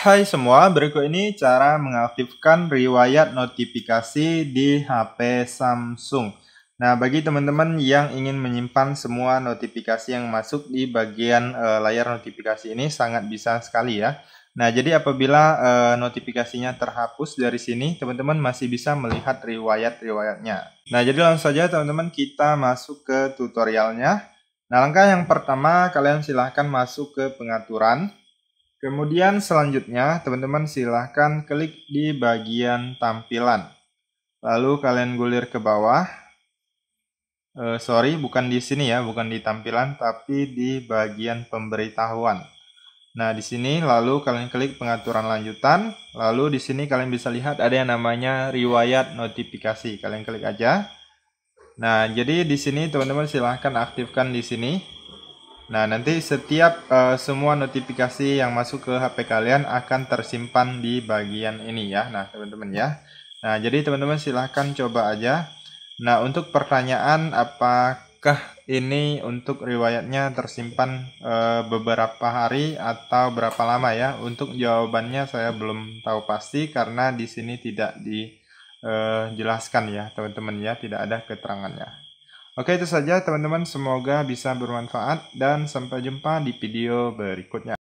Hai semua, berikut ini cara mengaktifkan riwayat notifikasi di HP Samsung. Nah, bagi teman-teman yang ingin menyimpan semua notifikasi yang masuk di bagian e, layar notifikasi ini sangat bisa sekali ya. Nah, jadi apabila e, notifikasinya terhapus dari sini, teman-teman masih bisa melihat riwayat-riwayatnya. Nah, jadi langsung saja teman-teman kita masuk ke tutorialnya. Nah, langkah yang pertama kalian silahkan masuk ke pengaturan. Kemudian selanjutnya, teman-teman silahkan klik di bagian tampilan. Lalu kalian gulir ke bawah. E, sorry, bukan di sini ya, bukan di tampilan, tapi di bagian pemberitahuan. Nah, di sini lalu kalian klik pengaturan lanjutan. Lalu di sini kalian bisa lihat ada yang namanya riwayat notifikasi. Kalian klik aja. Nah, jadi di sini teman-teman silahkan aktifkan di sini Nah, nanti setiap uh, semua notifikasi yang masuk ke HP kalian akan tersimpan di bagian ini ya. Nah, teman-teman ya. Nah, jadi teman-teman silahkan coba aja. Nah, untuk pertanyaan apakah ini untuk riwayatnya tersimpan uh, beberapa hari atau berapa lama ya? Untuk jawabannya saya belum tahu pasti karena di sini tidak dijelaskan eh, ya, teman-teman ya, tidak ada keterangannya. Oke itu saja teman-teman semoga bisa bermanfaat dan sampai jumpa di video berikutnya.